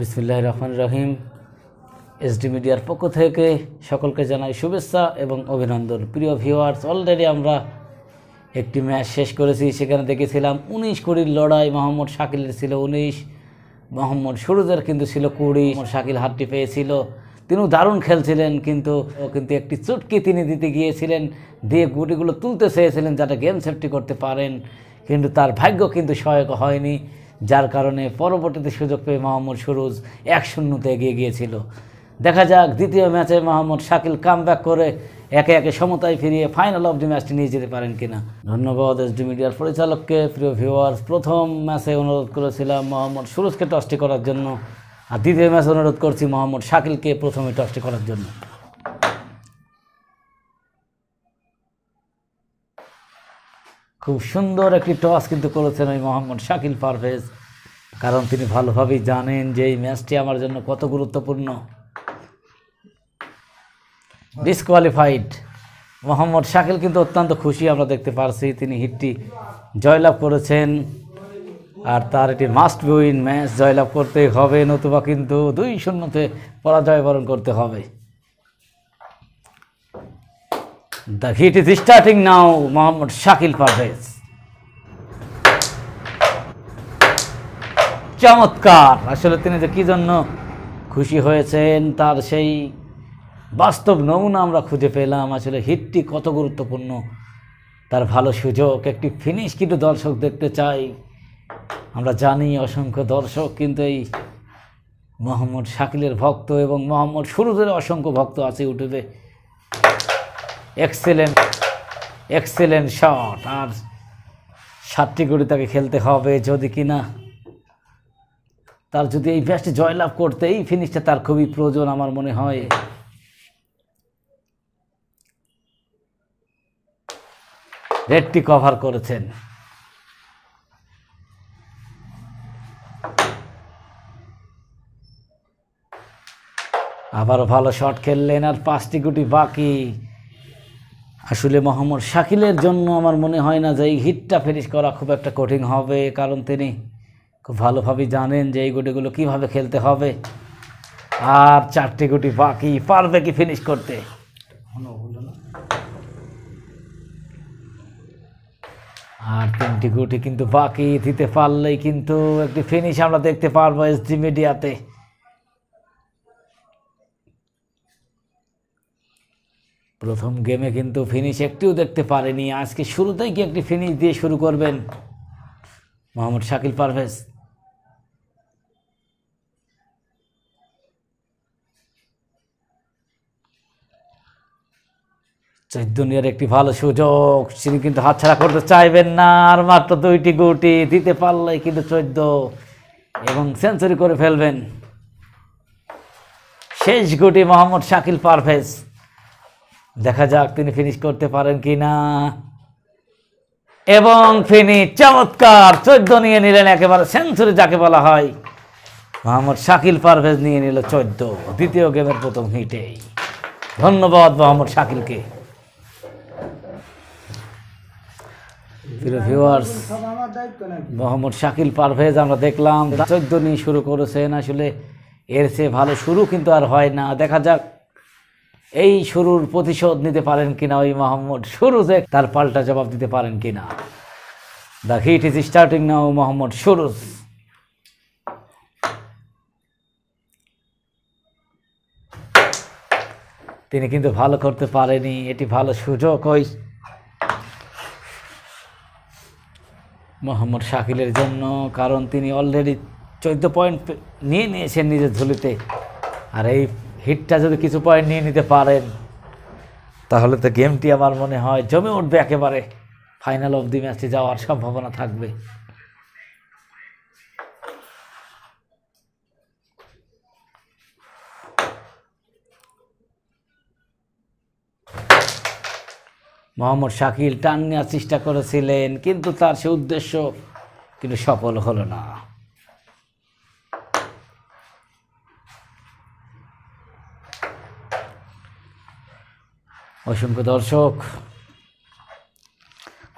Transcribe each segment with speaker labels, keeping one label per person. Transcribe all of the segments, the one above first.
Speaker 1: বিসমুল্লাহ রহমান রহিম এসডি মিডিয়ার পক্ষ থেকে সকলকে জানাই শুভেচ্ছা এবং অভিনন্দন প্রিয় ভিউয়ার্স অলরেডি আমরা একটি ম্যাচ শেষ করেছি সেখানে দেখেছিলাম উনিশ কুড়ির লড়াই মোহাম্মদ শাকিলের ছিল উনিশ মোহাম্মদ সুরুজের কিন্তু ছিল কুড়ি শাকিল হাতটি পেয়েছিল তিনিও দারুণ খেলছিলেন কিন্তু কিন্তু একটি চুটকি তিনি দিতে গিয়েছিলেন দিয়ে গুটিগুলো তুলতে চেয়েছিলেন যাতে গেম সেফটি করতে পারেন কিন্তু তার ভাগ্য কিন্তু সহায়ক হয়নি যার কারণে পরবর্তীতে সুযোগ পেয়ে মোহাম্মদ সুরুজ এক শূন্যতে এগিয়ে গিয়েছিল দেখা যাক দ্বিতীয় ম্যাচে মোহাম্মদ শাকিল কাম করে একে একে সমতায় ফিরিয়ে ফাইনাল অফ দি ম্যাচটি নিয়ে যেতে পারেন কিনা ধন্যবাদ এস ডি মিডিয়ার পরিচালককে প্রিয় ভিউয়ার্স প্রথম ম্যাচে অনুরোধ করেছিলাম মোহাম্মদ সুরুজকে টসটি করার জন্য আর দ্বিতীয় ম্যাচে অনুরোধ করছি মোহাম্মদ শাকিলকে প্রথমে টসটি করার জন্য খুব সুন্দর একটি টস কিন্তু করেছেন ওই মোহাম্মদ শাকিল পারভেজ কারণ তিনি ভালোভাবেই জানেন যে এই ম্যাচটি আমার জন্য কত গুরুত্বপূর্ণ ডিসকোয়ালিফাইড মোহাম্মদ শাকিল কিন্তু অত্যন্ত খুশি আমরা দেখতে পারছি তিনি হিটটি জয়লাভ করেছেন আর তার এটি মাস্ট উইন ম্যাচ জয়লাভ করতে হবে নতুবা কিন্তু দুই শূন্যতে পরাজয় বরণ করতে হবে the heat is starting now Mohammad Shakil Parvez চমৎকার আসলে তিনি যে কী জন্য খুশি হয়েছেন তার সেই বাস্তব নমুনা আমরা খুঁজে পেলাম আসলে হিটটি কত গুরুত্বপূর্ণ তার ভালো সুযোগ একটি ফিনিশ কিন্তু দর্শক দেখতে চাই আমরা জানি অসংখ্য দর্শক কিন্তু এই মোহাম্মদ শাকিলের ভক্ত এবং মোহাম্মদ সুরুজের অসংখ্য ভক্ত আছে ইউটিউবে এক্সেলেন্ট এক্সেলেন্ট শট আর সাতটি করে তাকে খেলতে হবে যদি কিনা তার যদি এই ম্যাচটি জয়লাভ করতে এই ফিনিশটা তার খুবই প্রয়োজন আমার মনে হয় রেডটি কভার করেছেন আবারও ভালো শট খেললেন আর পাঁচটি গুটি বাকি আসলে মোহাম্মদ শাকিলের জন্য আমার মনে হয় না যে এই হিটটা ফিনিশ করা খুব একটা কঠিন হবে কারণ তিনি খুব ভালোভাবেই জানেন যে এই গুটিগুলো কিভাবে খেলতে হবে আর চারটে গুটি বাকি পারবে কি ফিনিশ করতে আর তিনটি গুটি কিন্তু বাকি দিতে পারলেই কিন্তু একটি ফিনিশ আমরা দেখতে পারবো এস ডি মিডিয়াতে প্রথম গেমে কিন্তু ফিনিশ একটিও দেখতে পারেনি আজকে শুরুতেই কি একটি ফিনিশ দিয়ে শুরু করবেন মোহাম্মদ শাকিল পারভেজ আচ্ছা, এই দুনিয়ার একটি ভালো সুযোগ তিনি কিন্তু হাতছাড়া করতে চাইবেন না আর মাত্র দুইটি গুটি দিতে পারলে কিন্তু চোদ্দ এবং সেঞ্চুরি করে ফেলবেন শেষ গুটি মোহাম্মদ শাকিল পারভেজ দেখা যাক তিনি ফিনিশ করতে পারেন কি না এবং ফিনিশ চমৎকার চোদ্দ নিয়ে নিলেন একেবারে সেঞ্চুরি যাকে বলা হয় মোহাম্মদ শাকিল পারভেজ নিয়ে নিল চোদ্দ দ্বিতীয় গেমের প্রথম হিটেই ধন্যবাদ মোহাম্মদ শাকিলকে ভিউয়ার্স মোহাম্মদ শাকিল পারভেজ আমরা দেখলাম চোদ্দ নিয়ে শুরু করেছেন আসলে এর চেয়ে ভালো শুরু কিন্তু আর হয় না দেখা যাক এই শুরুর প্রতিশোধ নিতে পারেন কিনা ওই মোহাম্মদ শুরু যে তার পাল্টা জবাব দিতে পারেন কিনা the heat is starting now Mohammad Suruj তিনি কিন্তু ভালো করতে পারেনি এটি ভালো সুযোগ ওই মোহাম্মদ শাকিলের জন্য কারণ তিনি অলরেডি চোদ্দো পয়েন্ট নিয়ে নিয়েছেন নিজের ঝুলিতে আর এই হিটটা যদি কিছু পয়েন্ট নিয়ে নিতে পারেন তাহলে তো গেমটি আমার মনে হয় জমে উঠবে একেবারে ফাইনাল অব দি ম্যাচে যাওয়ার সম্ভাবনা থাকবে মোহাম্মদ শাকিল টান নেওয়ার চেষ্টা করেছিলেন কিন্তু তার সে উদ্দেশ্য কিন্তু সফল হলো না অসংখ্য দর্শক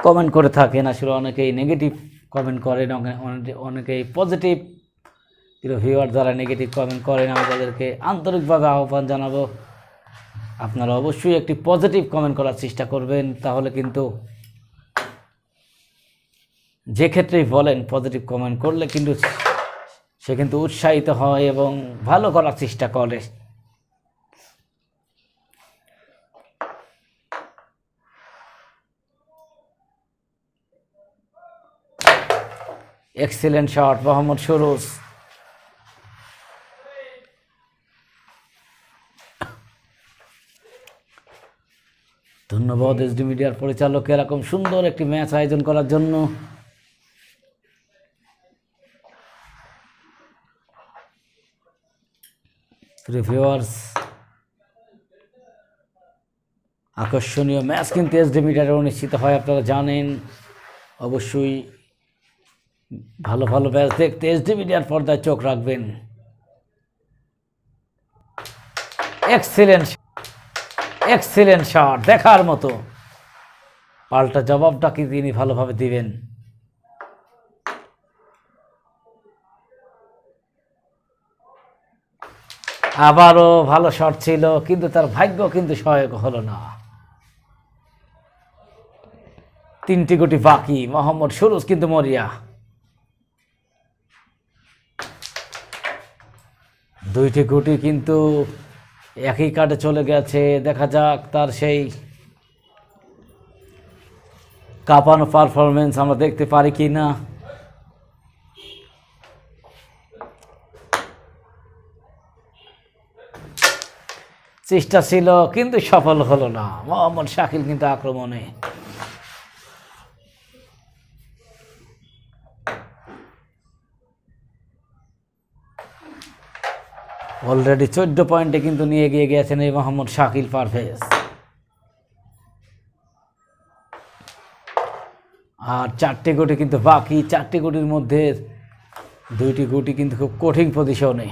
Speaker 1: কমেন্ট করে থাকেন আসলে অনেকেই নেগেটিভ কমেন্ট করেন অনেকেই পজিটিভ ভিউয়ার যারা নেগেটিভ কমেন্ট করেন আমি তাদেরকে আন্তরিকভাবে আহ্বান জানাবো আপনারা অবশ্যই একটি পজিটিভ কমেন্ট করার চেষ্টা করবেন তাহলে কিন্তু যে ক্ষেত্রেই বলেন পজিটিভ কমেন্ট করলে কিন্তু সে কিন্তু উৎসাহিত হয় এবং ভালো করার চেষ্টা করে এক্সেলেন্ট শট মোহাম্মদ সরোজ ধন্যবাদ এস ডি মিডিয়ার পরিচালক এরকম সুন্দর একটি ম্যাচ আয়োজন করার জন্য আকর্ষণীয় ম্যাচ কিন্তু এস ডি মিডিয়ার অনুষ্ঠিত হয় আপনারা জানেন অবশ্যই ভালো ভালো ম্যাচ দেখতে এস ডি মিডিয়ার পর্দায় চোখ রাখবেন এক্সেলেন্ট এক্সেলেন্ট শট দেখার মতো পাল্টা জবাবটা কি তিনি ভালোভাবে দিবেন আবারও ভালো শট ছিল কিন্তু তার ভাগ্য কিন্তু সহায়ক হলো না তিনটি গুটি বাকি মোহাম্মদ সুরুজ কিন্তু মরিয়া দুইটি গুটি কিন্তু একই কার্ডে চলে গেছে দেখা যাক তার সেই কাঁপানো পারফরমেন্স আমরা দেখতে পারি কি না চেষ্টা ছিল কিন্তু সফল হলো না মোহাম্মদ শাকিল কিন্তু আক্রমণে অলরেডি চোদ্দ পয়েন্টে কিন্তু নিয়ে গিয়ে গিয়েছেন এই মোহাম্মদ শাকিল পারভেজ আর চারটে গুটি কিন্তু বাকি চারটে গুটির মধ্যে দুইটি গুটি কিন্তু খুব কঠিন পজিশনে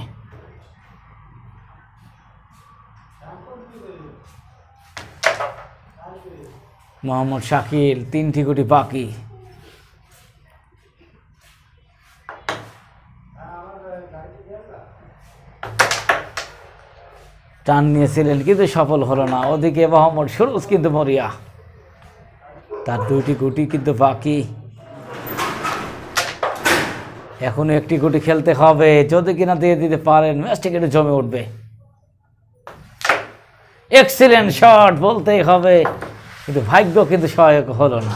Speaker 1: মোহাম্মদ শাকিল তিনটি গুটি বাকি টান নিয়েছিলেন কিন্তু সফল হলো না ওদিকে মোহাম্মদ সুরজ কিন্তু মরিয়া তার দুইটি গুটি কিন্তু বাকি এখন একটি গুটি খেলতে হবে যদি কিনা দিয়ে দিতে পারেন ম্যাচটি কিন্তু জমে উঠবে এক্সিলেন্ট শট বলতেই হবে কিন্তু ভাগ্য কিন্তু সহায়ক হলো না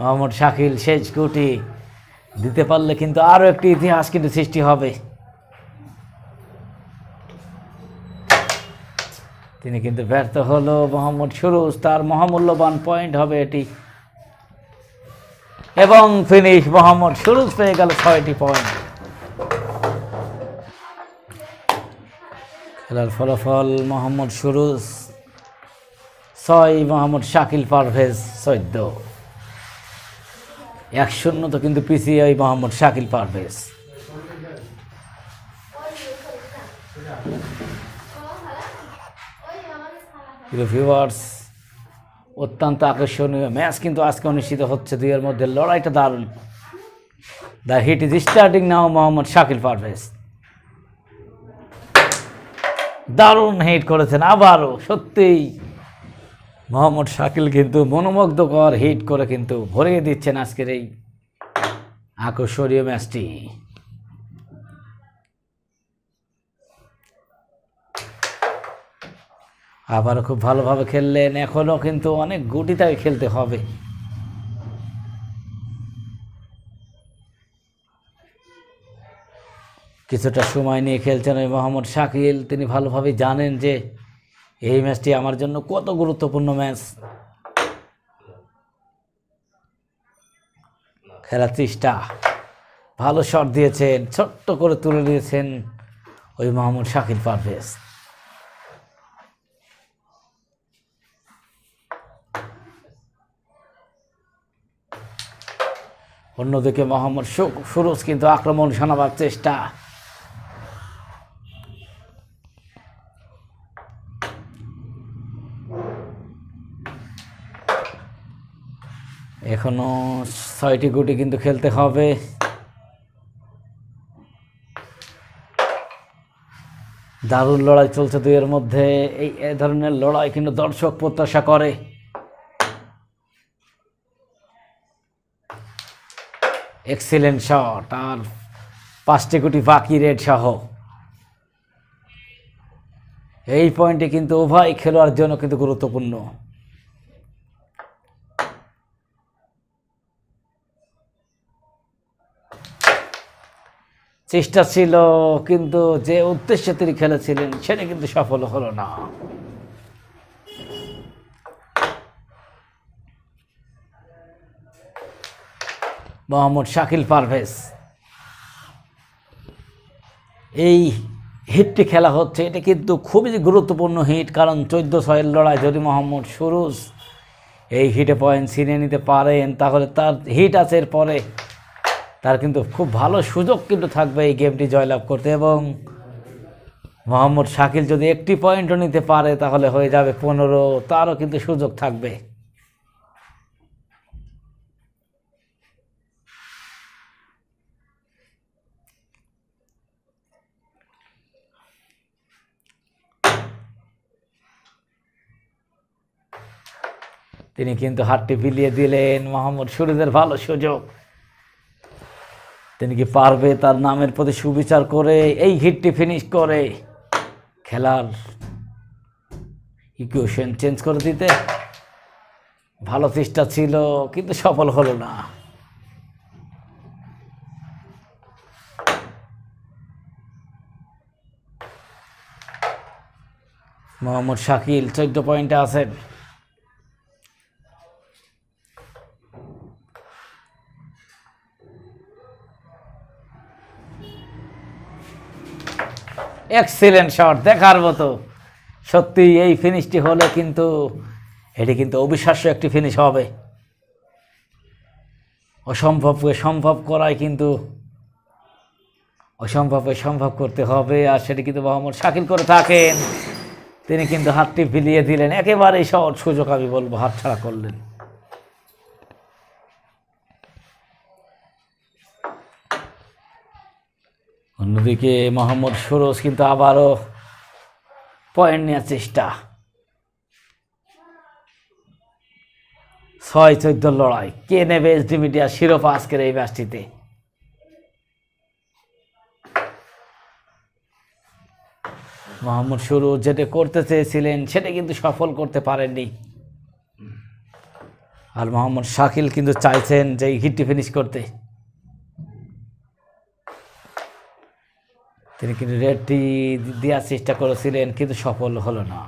Speaker 1: মোহাম্মদ শাকিল শেষ কুটি দিতে পারলে কিন্তু আরও একটি ইতিহাস কিন্তু সৃষ্টি হবে তিনি কিন্তু ব্যর্থ হলো মোহাম্মদ সুরুজ তার মহামূল্যবান পয়েন্ট হবে এটি এবং ফিনিশ মোহাম্মদ সুরুজ পেয়ে গেল ছয়টি পয়েন্ট খেলার ফলাফল মোহাম্মদ সুরুজ ছয় মোহাম্মদ শাকিল পারভেজ চোদ্দ এক শূন্য তো কিন্তু পিসিআই মোহাম্মদ শাকিল পারভেজ ভিউয়ার্স অত্যন্ত আকর্ষণীয় ম্যাচ কিন্তু আজকে অনুষ্ঠিত হচ্ছে দুইয়ের মধ্যে লড়াইটা দারুণ the heat is starting now Mohammad Shakil Parvez দারুণ হিট করেছেন আবারও সত্যিই মোহাম্মদ শাকিল কিন্তু মনোমুগ্ধকর হিট করে কিন্তু ভরে দিচ্ছেন আজকের এই আকর্ষণীয় ম্যাচটি আবার খুব ভালোভাবে খেললেন এখনও কিন্তু অনেক গুটি তাই খেলতে হবে কিছুটা সময় নিয়ে খেলছেন ওই মোহাম্মদ শাকিল তিনি ভালোভাবে জানেন যে এই ম্যাচটি আমার জন্য কত গুরুত্বপূর্ণ ম্যাচ খেলা চেষ্টা ভালো শট দিয়েছেন ছোট্ট করে তুলে দিয়েছেন ওই মোহাম্মদ শাকিল পারভেজ অন্যদিকে মোহাম্মদ সুরজ কিন্তু আক্রমণ শোনাবার চেষ্টা এখনো ছয়টি গুটি কিন্তু খেলতে হবে দারুণ লড়াই চলছে দুইয়ের মধ্যে এই এ ধরনের লড়াই কিন্তু দর্শক প্রত্যাশা করে এক্সিলেন্ট শট আর পাঁচটি গুটি বাকি রেড সহ এই পয়েন্টে কিন্তু উভয় খেলোয়াড়ের জন্য কিন্তু গুরুত্বপূর্ণ চেষ্টা ছিল কিন্তু যে উদ্দেশ্যে তিনি খেলেছিলেন সেটা কিন্তু সফল হলো না মোহাম্মদ শাকিল পারভেজ এই হিটটি খেলা হচ্ছে এটা কিন্তু খুবই গুরুত্বপূর্ণ হিট কারণ চোদ্দ ছয়ের লড়াই যদি মোহাম্মদ সুরুজ এই হিটে পয়েন্ট ছিনিয়ে নিতে পারেন তাহলে তার হিট আছে এরপরে তার কিন্তু খুব ভালো সুযোগ কিন্তু থাকবে এই গেমটি জয়লাভ করতে এবং মোহাম্মদ শাকিল যদি একটি পয়েন্টও নিতে পারে তাহলে হয়ে যাবে পনেরো তারও কিন্তু সুযোগ থাকবে তিনি কিন্তু হাতটি বিলিয়ে দিলেন মোহাম্মদ সুরিদের ভালো সুযোগ তিনি কি পারবে তার নামের প্রতি সুবিচার করে এই হিটটি ফিনিশ করে খেলার ইকুয়েশন চেঞ্জ করে দিতে ভালো চেষ্টা ছিল কিন্তু সফল হলো না মোহাম্মদ শাকিল চোদ্দ পয়েন্টে আছেন এক্সিলেন্ট শট দেখার মতো সত্যি এই ফিনিশটি হলে কিন্তু এটি কিন্তু অবিশ্বাস্য একটি ফিনিশ হবে অসম্ভবকে সম্ভব করাই কিন্তু অসম্ভবকে সম্ভব করতে হবে আর সেটি কিন্তু মোহাম্মদ শাকিল করে থাকেন তিনি কিন্তু হাতটি ফিলিয়ে দিলেন একেবারেই সহজ সুযোগ আমি বলবো হাত ছাড়া করলেন অন্যদিকে মোহাম্মদ সুরজ কিন্তু আবারও পয়েন্ট নেওয়ার চেষ্টা ছয় চোদ্দ লড়াই কে নেবে এসডি মিডিয়া শিরোপা আজকের এই ম্যাচটিতে মোহাম্মদ শুরু যেটা করতে চেয়েছিলেন সেটা কিন্তু সফল করতে পারেননি আর মোহাম্মদ শাকিল কিন্তু চাইছেন যে হিটটি ফিনিশ করতে তিনি কিন্তু রেটটি দেওয়ার চেষ্টা করেছিলেন কিন্তু সফল হলো না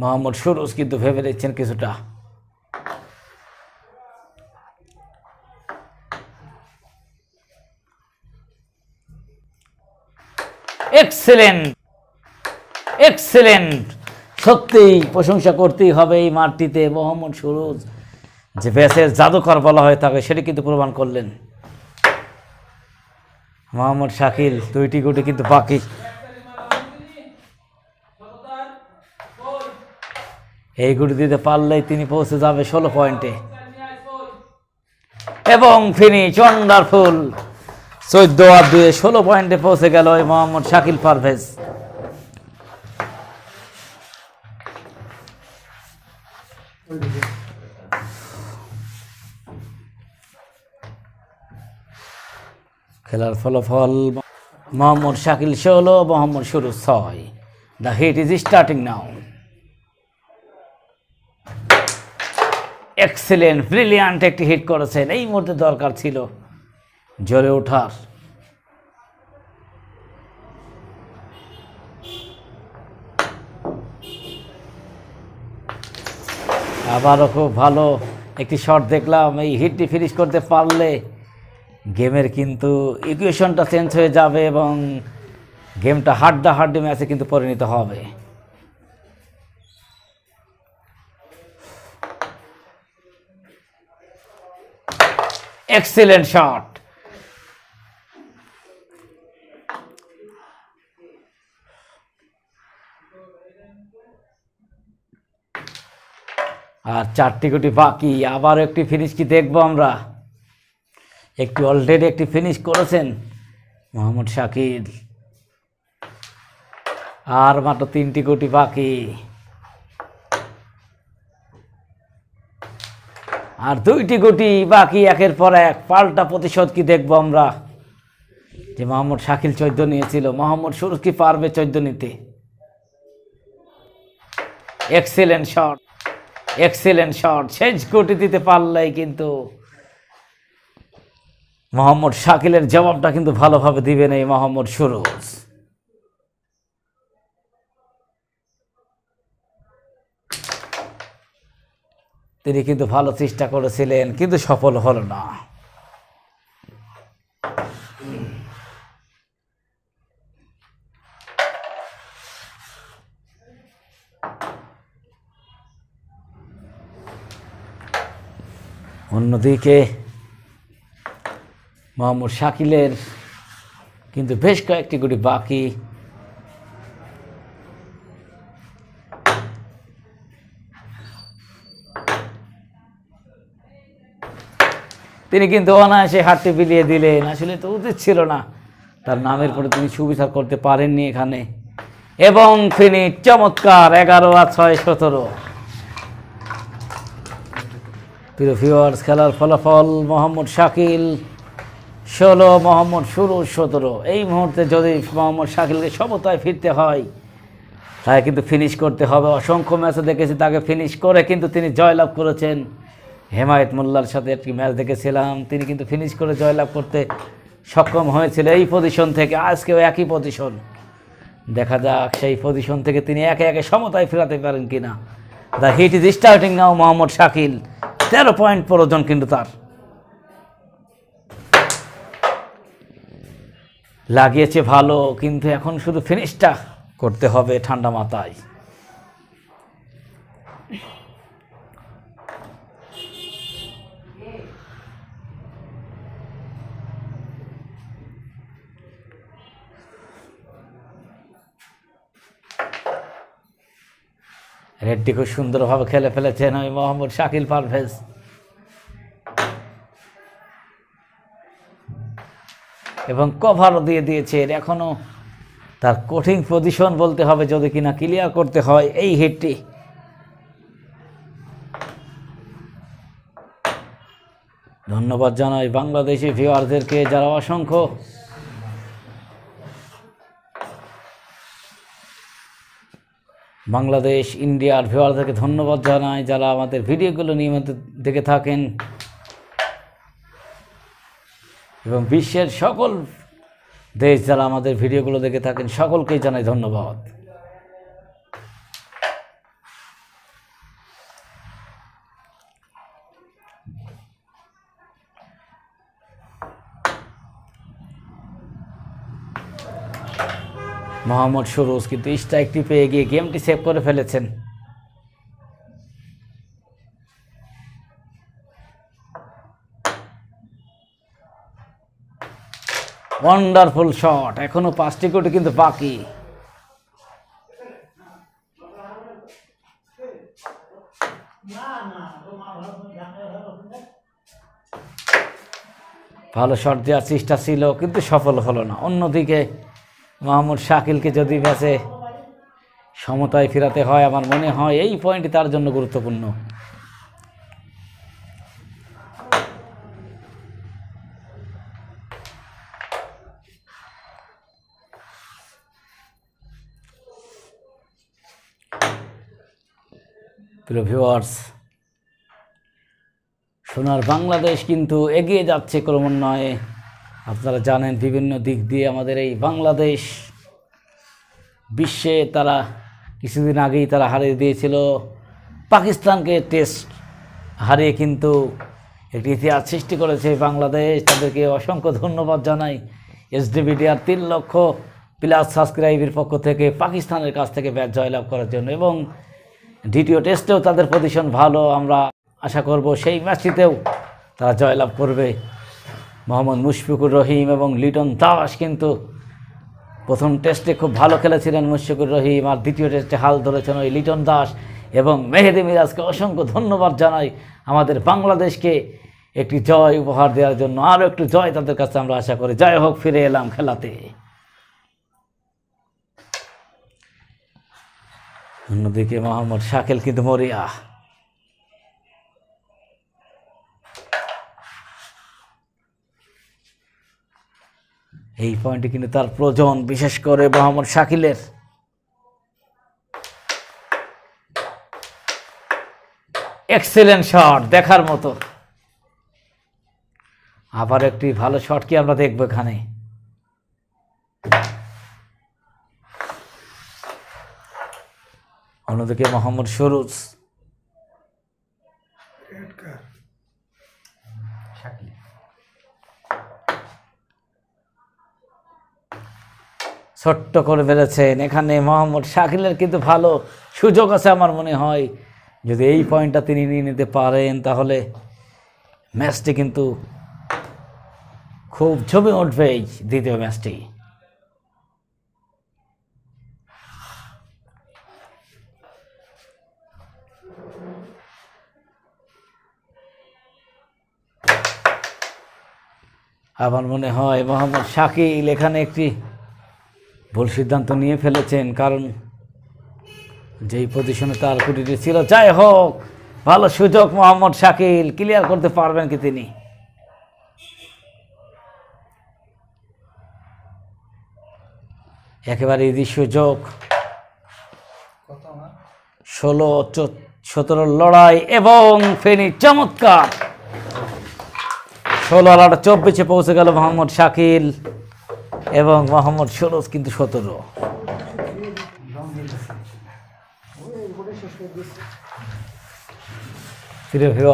Speaker 1: মোহাম্মদ সুরজ কিন্তু ভেবে দিচ্ছেন কিছুটা এক্সেলেন্ট এক্সেলেন্ট সত্যিই প্রশংসা করতেই হবে এই মাঠটিতে মোহাম্মদ সুরুজ যে ব্যাসের জাদুকর বলা হয়ে থাকে সেটি কিন্তু প্রমাণ করলেন মোহাম্মদ শাকিল দুইটি গুটি কিন্তু বাকি এই গুটি দিতে পারলেই তিনি পৌঁছে যাবে ষোলো পয়েন্টে এবং ফিনি ফিনিশ ফুল চোদ্দ আর দুয়ে ষোলো পয়েন্টে পৌঁছে গেল ওই মোহাম্মদ শাকিল পারভেজ খেলার ফলাফল মোহাম্মদ শাকিল ষোলো মোহাম্মদ শুরু ছয় the heat is starting now excellent brilliant একটি হিট করেছেন এই মুহূর্তে দরকার ছিল জ্বরে ওঠার আবারও খুব ভালো একটি শট দেখলাম এই হিটটি ফিনিশ করতে পারলে গেমের কিন্তু ইকুয়েশনটা চেঞ্জ হয়ে যাবে এবং গেমটা হাড্ডা হাড্ডি ম্যাচে কিন্তু পরিণত হবে এক্সেলেন্ট শট আর চারটি কোটি বাকি আবার একটি ফিনিশ কি দেখবো আমরা একটি অলরেডি একটি ফিনিশ করেছেন মোহাম্মদ শাকিল আর মাত্র তিনটি কোটি বাকি আর দুইটি কোটি বাকি একের পর এক পাল্টা প্রতিশোধ কি দেখবো আমরা যে মোহাম্মদ শাকিল চৈদ্য নিয়েছিল মোহাম্মদ সুরজ কি পারবে চৈদ্য নিতে এক্সেলেন্ট শট এক্সেলেন্ট শট শেষ কোটি দিতে পারলাই কিন্তু মোহাম্মদ শাকিলের জবাবটা কিন্তু ভালোভাবে দিবেন এই মোহাম্মদ সুরজ তিনি কিন্তু ভালো চেষ্টা করেছিলেন কিন্তু সফল হল না অন্যদিকে মোহাম্মদ শাকিলের কিন্তু বেশ কয়েকটি গুটি বাকি তিনি কিন্তু অনায়াসে হাঁটতে বিলিয়ে দিলেন আসলে তো উচিত ছিল না তার নামের পরে তিনি সুবিধা করতে পারেননি এখানে এবং তিনি চমৎকার এগারো আর ছয় সতেরো প্রিয় ফিওয়ার্স খেলার ফলাফল মোহাম্মদ শাকিল ষোলো মোহাম্মদ ষোলো সতেরো এই মুহূর্তে যদি মোহাম্মদ শাকিলকে সমতায় ফিরতে হয় তাকে কিন্তু ফিনিশ করতে হবে অসংখ্য ম্যাচে দেখেছি তাকে ফিনিশ করে কিন্তু তিনি জয়লাভ করেছেন হেমায়ত মোল্লার সাথে একটি ম্যাচ দেখেছিলাম তিনি কিন্তু ফিনিশ করে জয়লাভ করতে সক্ষম হয়েছিল এই পজিশন থেকে আজকেও একই পজিশন দেখা যাক সেই পজিশন থেকে তিনি একে একে সমতায় ফেরাতে পারেন কিনা the heat is starting now Mohammad Shakil তেরো পয়েন্ট প্রয়োজন কিন্তু তার লাগিয়েছে ভালো কিন্তু এখন শুধু ফিনিশটা করতে হবে ঠান্ডা মাথায় রেডটি খুব সুন্দরভাবে খেলে ফেলেছেন ওই মোহাম্মদ শাকিল পারভেজ এবং কভারও দিয়ে দিয়েছে এর এখনও তার কঠিন পজিশন বলতে হবে যদি কিনা ক্লিয়ার করতে হয় এই হেডটি ধন্যবাদ জানাই বাংলাদেশি ভিওয়ারদেরকে যারা অসংখ্য বাংলাদেশ ইন্ডিয়ার ভিওয়ারদেরকে ধন্যবাদ জানাই যারা আমাদের ভিডিওগুলো নিয়মিত দেখে থাকেন এবং বিশ্বের সকল দেশ যারা আমাদের ভিডিওগুলো দেখে থাকেন সকলকেই জানাই ধন্যবাদ মোহাম্মদ সুরুজ কিন্তু স্ট্রাইক টিপে এগিয়ে গেমটি সেভ করে ফেলেছেন ওয়ান্ডারফুল শট এখনো পাঁচটি কোটি কিন্তু বাকি ভালো শট দেওয়ার চেষ্টা ছিল কিন্তু সফল হলো না অন্যদিকে মাহমুদ শাকিলকে যদি ম্যাচে সমতায় ফেরাতে হয় আমার মনে হয় এই পয়েন্টটি তার জন্য গুরুত্বপূর্ণ প্রিয় ভিউয়ার্স সোনার বাংলাদেশ কিন্তু এগিয়ে যাচ্ছে ক্রমান্বয়ে আপনারা জানেন বিভিন্ন দিক দিয়ে আমাদের এই বাংলাদেশ বিশ্বে তারা কিছুদিন আগেই তারা হারিয়ে দিয়েছিল পাকিস্তানকে টেস্ট হারিয়ে কিন্তু একটি ইতিহাস সৃষ্টি করেছে বাংলাদেশ তাদেরকে অসংখ্য ধন্যবাদ জানাই এসডিবিডিআর তিন লক্ষ প্লাস সাবস্ক্রাইবের পক্ষ থেকে পাকিস্তানের কাছ থেকে ব্যাট জয়লাভ করার জন্য এবং দ্বিতীয় টেস্টেও তাদের পজিশন ভালো আমরা আশা করব সেই ম্যাচটিতেও তারা জয়লাভ করবে মোহাম্মদ মুশফিকুর রহিম এবং লিটন দাস কিন্তু প্রথম টেস্টে খুব ভালো খেলেছিলেন মুশফিকুর রহিম আর দ্বিতীয় টেস্টে হাল ধরেছেন ওই লিটন দাস এবং মেহেদি মিরাজকে অসংখ্য ধন্যবাদ জানাই আমাদের বাংলাদেশকে একটি জয় উপহার দেওয়ার জন্য আরও একটু জয় তাদের কাছে আমরা আশা করি জয় হোক ফিরে এলাম খেলাতে অন্যদিকে মোহাম্মদ শাকেল কিন্তু মরিয়া এই পয়েন্টে কিন্তু তার প্রয়োজন বিশেষ করে মোহাম্মদ শাকিলের এক্সেলেন্ট শট দেখার মতো আবার একটি ভালো শট কি আমরা দেখবো এখানে অন্যদিকে মোহাম্মদ সরুজ ছোট্ট করে ফেলেছেন এখানে মোহাম্মদ শাকিলের কিন্তু ভালো সুযোগ আছে আমার মনে হয় যদি এই পয়েন্টটা তিনি নিয়ে নিতে পারেন তাহলে ম্যাচটি কিন্তু খুব ছবি এই দ্বিতীয় ম্যাচটি আমার মনে হয় মোহাম্মদ শাকিল এখানে একটি ভুল সিদ্ধান্ত নিয়ে ফেলেছেন কারণ যেই পজিশনে তার কুটিটি ছিল যাই হোক ভালো সুযোগ মোহাম্মদ শাকিল ক্লিয়ার করতে পারবেন কি তিনি একেবারে ইদি সুযোগ ষোলো সতেরো লড়াই এবং ফেনি চমৎকার ষোলো আলাটা চব্বিশে পৌঁছে গেল মোহাম্মদ শাকিল এবং মোহাম্মদ সরোজ কিন্তু সতেরো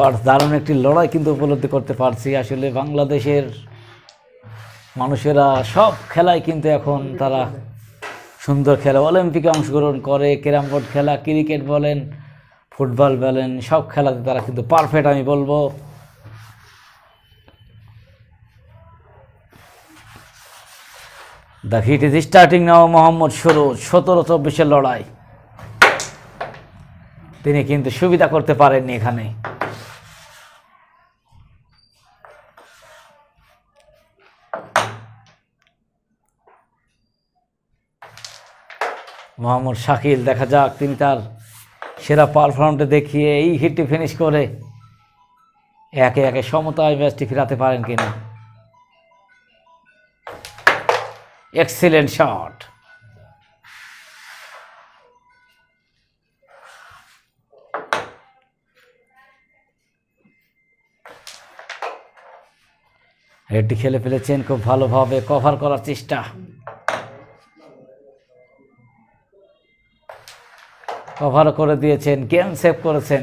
Speaker 1: আর দারুণ একটি লড়াই কিন্তু উপলব্ধি করতে পারছি আসলে বাংলাদেশের মানুষেরা সব খেলায় কিন্তু এখন তারা সুন্দর খেলা অলিম্পিকে অংশগ্রহণ করে ক্যারাম বোর্ড খেলা ক্রিকেট বলেন ফুটবল বলেন সব খেলাতে তারা কিন্তু পারফেক্ট আমি বলবো the heat is starting now Mohammad শুরু সতেরো চব্বিশের লড়াই তিনি কিন্তু সুবিধা করতে পারেননি এখানে মোহাম্মদ শাকিল দেখা যাক তিনি তার সেরা পারফর্মটা দেখিয়ে এই হিটটি ফিনিশ করে একে একে সমতায় ম্যাচটি ফেরাতে পারেন কিনা এক্সিলেন্ট শট এটি খেলে ফেলেছেন খুব ভালোভাবে কভার করার চেষ্টা কভার করে দিয়েছেন গেম সেভ করেছেন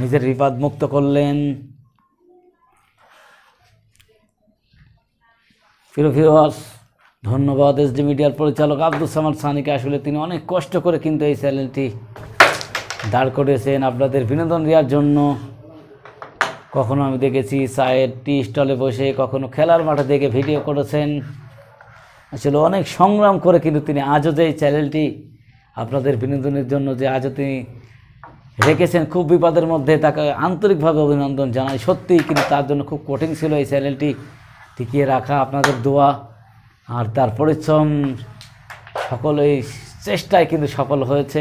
Speaker 1: নিজের বিবাদ মুক্ত করলেন ফিরো ফিরো ধন্যবাদ এস ডি মিডিয়ার পরিচালক আব্দুল সামাদ সানিকে আসলে তিনি অনেক কষ্ট করে কিন্তু এই চ্যানেলটি দাঁড় করেছেন আপনাদের বিনোদন দেওয়ার জন্য কখনো আমি দেখেছি চায়ের টি স্টলে বসে কখনো খেলার মাঠে দেখে ভিডিও করেছেন আসলে অনেক সংগ্রাম করে কিন্তু তিনি আজও যে এই চ্যানেলটি আপনাদের বিনোদনের জন্য যে আজও তিনি রেখেছেন খুব বিপদের মধ্যে তাকে আন্তরিকভাবে অভিনন্দন জানাই সত্যিই কিন্তু তার জন্য খুব কঠিন ছিল এই চ্যানেলটি টিকিয়ে রাখা আপনাদের দোয়া আর তার পরিশ্রম সকলেই চেষ্টায় কিন্তু সফল হয়েছে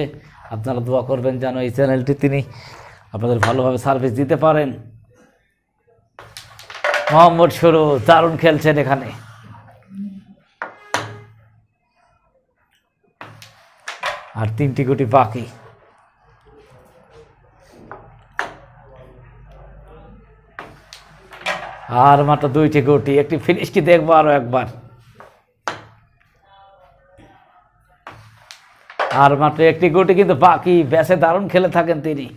Speaker 1: আপনারা দোয়া করবেন যেন এই চ্যানেলটি তিনি আপনাদের ভালোভাবে সার্ভিস দিতে পারেন মোহাম্মদ শুরু দারুণ খেলছেন এখানে আর তিনটি গুটি বাকি আর মাত্র দুইটি গুটি একটি ফিনিশ কি দেখবো আরও একবার আর মাত্র একটি গোটি কিন্তু বাকি ব্যাসে দারুণ খেলে থাকেন তিনি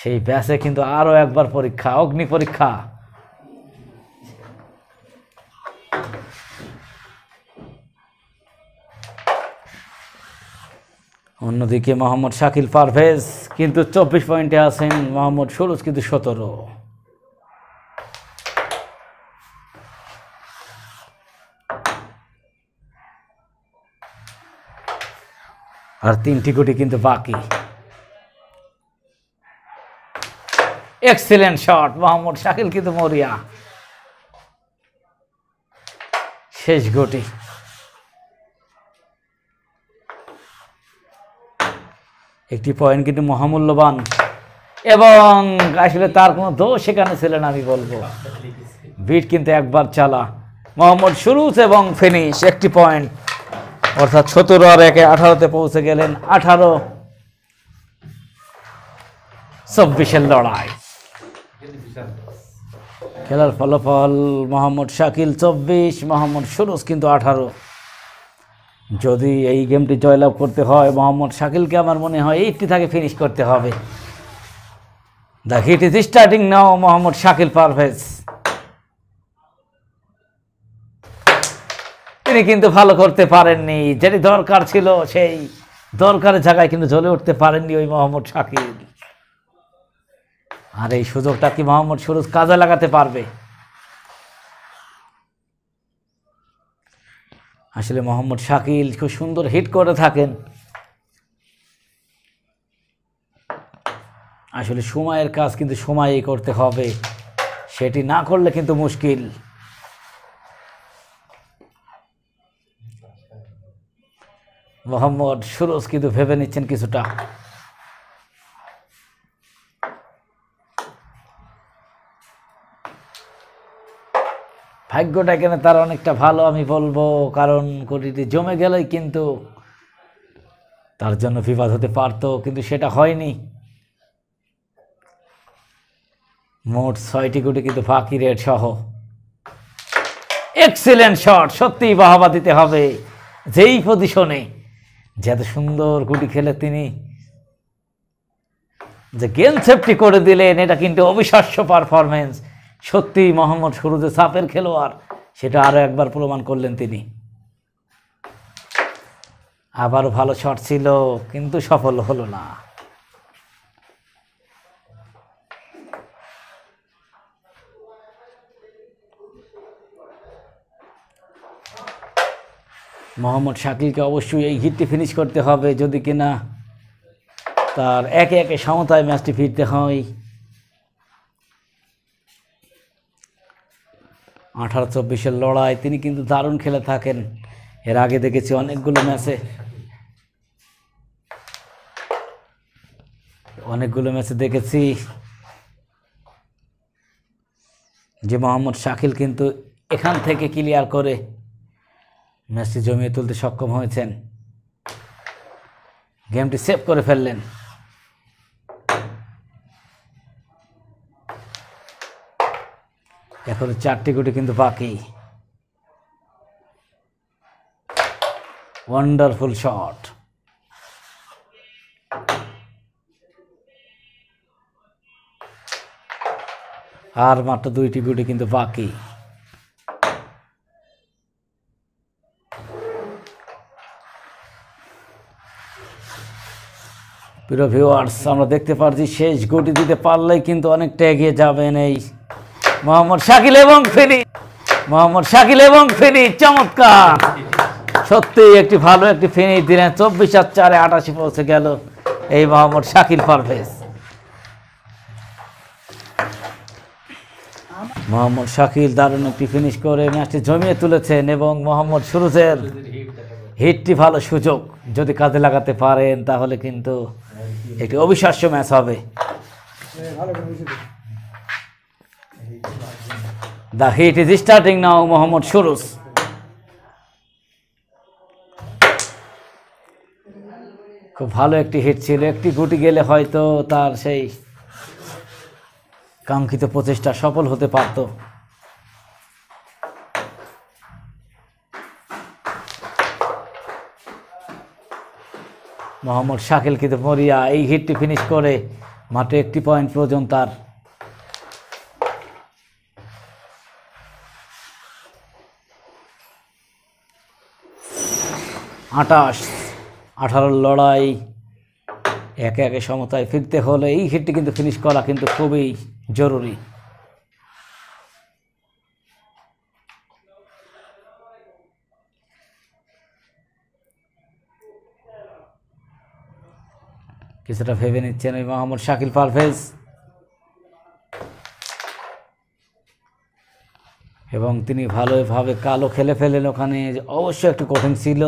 Speaker 1: সেই ব্যাসে কিন্তু আরও একবার পরীক্ষা অগ্নি পরীক্ষা অন্যদিকে মোহাম্মদ শাকিল পারভেজ কিন্তু চব্বিশ পয়েন্টে আছেন মোহাম্মদ সুরজ কিন্তু সতেরো আর তিনটি কোটি কিন্তু বাকি এক্সেলেন্ট শট মোহাম্মদ শাকিল কিন্তু মরিয়া শেষ গোটি একটি পয়েন্ট কিন্তু মহামূল্যবান এবং আসলে তার কোনো দোষ এখানে ছিল না আমি বলবো বিট কিন্তু একবার চালা মোহাম্মদ শুরু এবং ফিনিশ একটি পয়েন্ট অর্থাৎ সতেরো আর একে আঠারোতে পৌঁছে গেলেন আঠারো চব্বিশের লড়াই খেলার ফলাফল মোহাম্মদ শাকিল চব্বিশ মোহাম্মদ সুরজ কিন্তু আঠারো যদি এই গেমটি জয়লাভ করতে হয় মোহাম্মদ শাকিলকে আমার মনে হয় এইটি থাকে ফিনিশ করতে হবে the heat is starting now Mohammad Shakil Parvez তিনি কিন্তু ভালো করতে পারেননি যেটি দরকার ছিল সেই দরকারের জায়গায় কিন্তু জ্বলে উঠতে পারেননি ওই মোহাম্মদ শাকিব আর এই সুযোগটা কি মোহাম্মদ সুরজ কাজে লাগাতে পারবে আসলে মোহাম্মদ শাকিল খুব সুন্দর হিট করে থাকেন আসলে সময়ের কাজ কিন্তু সময়ই করতে হবে সেটি না করলে কিন্তু মুশকিল মোহাম্মদ সুরজ কিন্তু ভেবে নিচ্ছেন কিছুটা ভাগ্যটা কেন তার অনেকটা ভালো আমি বলবো কারণ কোটিটি জমে গেলেই কিন্তু তার জন্য বিবাদ হতে পারতো কিন্তু সেটা হয়নি মোট ছয়টি কোটি কিন্তু ফাঁকি রেট সহ এক্সিলেন্ট শট সত্যিই বাহাবা দিতে হবে যেই পজিশনে যে এত সুন্দর গুটি খেলে তিনি যে গেম সেফটি করে দিলেন এটা কিন্তু অবিশ্বাস্য পারফরমেন্স সত্যি মোহাম্মদ সুরুজে সাপের খেলোয়াড় সেটা আরও একবার প্রমাণ করলেন তিনি আবারও ভালো শট ছিল কিন্তু সফল হলো না মোহাম্মদ শাকিলকে অবশ্যই এই হিটটি ফিনিশ করতে হবে যদি কিনা তার একে একে সমতায় ম্যাচটি ফিরতে হয় আঠারো চব্বিশের লড়াই তিনি কিন্তু দারুণ খেলে থাকেন এর আগে দেখেছি অনেকগুলো ম্যাচে অনেকগুলো ম্যাচে দেখেছি যে মোহাম্মদ শাকিল কিন্তু এখান থেকে ক্লিয়ার করে ম্যাচটি জমিয়ে তুলতে সক্ষম হয়েছেন গেমটি সেভ করে ফেললেন এখন চারটি গুটি কিন্তু বাকি ওয়ান্ডারফুল শট আর মাত্র দুইটি গুটি কিন্তু বাকি প্রিয় ভিউয়ার্স আমরা দেখতে পারছি শেষ গুটি দিতে পারলেই কিন্তু অনেকটা এগিয়ে যাবেন এই মোহাম্মদ শাকিল এবং ফেনি মোহাম্মদ শাকিল এবং ফেনি চমৎকার সত্যি একটি ভালো একটি ফেনি দিলেন চব্বিশ আর চারে আটাশি পৌঁছে গেল এই মোহাম্মদ শাকিল পারভেজ মোহাম্মদ শাকিল দারুণ একটি ফিনিশ করে ম্যাচটি জমিয়ে তুলেছেন এবং মোহাম্মদ সুরুজের হিটটি ভালো সুযোগ যদি কাজে লাগাতে পারেন তাহলে কিন্তু একটি অবিশ্বাস্য ম্যাচ হবে the heat is starting now Mohammad সুরুস খুব ভালো একটি হিট ছিল একটি গুটি গেলে হয়তো তার সেই কাঙ্ক্ষিত প্রচেষ্টা সফল হতে পারতো মোহাম্মদ শাকিল কিন্তু মরিয়া এই হিটটি ফিনিশ করে মাত্র একটি পয়েন্ট প্রয়োজন তার আটাশ আঠারোর লড়াই একে একে সমতায় ফিরতে হলে এই হিটটি কিন্তু ফিনিশ করা কিন্তু খুবই জরুরি কিছুটা ভেবে নিচ্ছেন ওই মোহাম্মদ শাকিল পারভেজ এবং তিনি ভালোভাবে কালো খেলে ফেলেন ওখানে অবশ্যই একটু কঠিন ছিল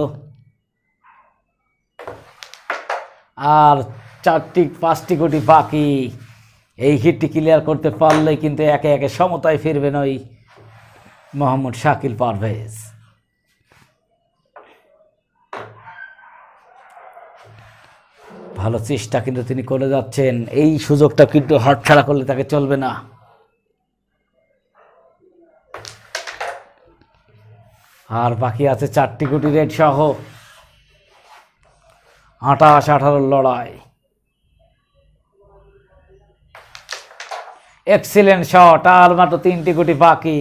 Speaker 1: আর চারটি পাঁচটি কোটি বাকি এই হিটটি ক্লিয়ার করতে পারলে কিন্তু একে একে সমতায় ফিরবেন ওই মোহাম্মদ শাকিল পারভেজ ভালো চেষ্টা কিন্তু তিনি করে যাচ্ছেন এই সুযোগটা কিন্তু ছাড়া করলে তাকে চলবে না আর বাকি আছে চারটি কোটি রেড সহ আঠাশ আঠারোর লড়াই এক্সিলেন্ট শট আর মাত্র তিনটি কোটি বাকি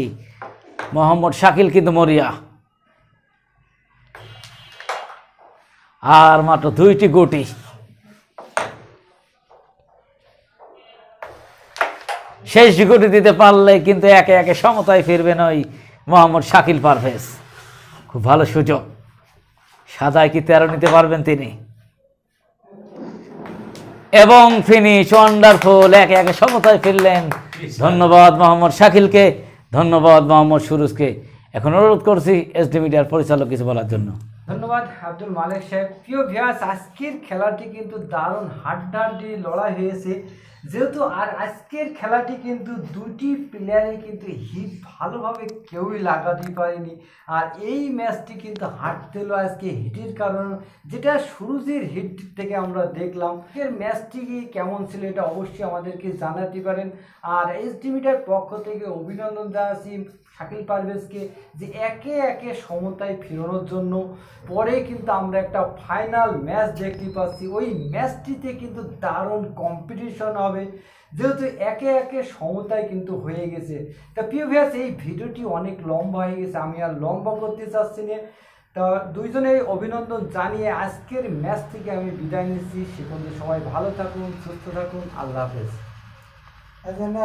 Speaker 1: মোহাম্মদ শাকিল কিন্তু মরিয়া আর মাত্র দুইটি গুটি শেষ স্বীকৃতি দিতে পারলে কিন্তু একে একে সমতায় ফিরবেন ওই মোহাম্মদ শাকিল পারভেজ খুব ভালো সুযোগ সাদায় কি তেরো নিতে পারবেন তিনি এবং ফিনিশ ওয়ান্ডারফুল একে একে সমতায় ফিরলেন ধন্যবাদ মোহাম্মদ শাকিলকে ধন্যবাদ মোহাম্মদ সুরুজকে এখন অনুরোধ করছি এস ডি মিডিয়ার পরিচালক কিছু বলার জন্য ধন্যবাদ আব্দুল মালিক সাহেব প্রিয় ভিয়াস আজকের খেলাটি কিন্তু দারুণ হাড্ডাড্ডি লড়াই হয়েছে যেহেতু আর আজকের খেলাটি কিন্তু দুটি প্লেয়ারে কিন্তু হিট ভালোভাবে কেউই লাগাতে পারেনি আর এই ম্যাচটি কিন্তু হাঁটতে হলো আজকে হিটের কারণ যেটা সুরুজির হিট থেকে আমরা দেখলাম এর ম্যাচটি কেমন ছিল এটা অবশ্যই আমাদেরকে জানাতে পারেন আর এইচ ডিমিটার পক্ষ থেকে অভিনন্দন জানাচ্ছি শাকিল পারভেজকে যে একে একে সমতায় ফেরানোর জন্য পরে কিন্তু আমরা একটা ফাইনাল ম্যাচ দেখতে পাচ্ছি ওই ম্যাচটিতে কিন্তু দারুণ কম্পিটিশন হবে যেহেতু একে একে সমতায় কিন্তু হয়ে গেছে তা ভাস এই ভিডিওটি অনেক লম্বা হয়ে গেছে আমি আর লম্বা করতে চাচ্ছি না তা দুইজনেই অভিনন্দন জানিয়ে আজকের ম্যাচ থেকে আমি বিদায় নিচ্ছি সে সবাই ভালো থাকুন সুস্থ থাকুন আল্লাহ হাফেজ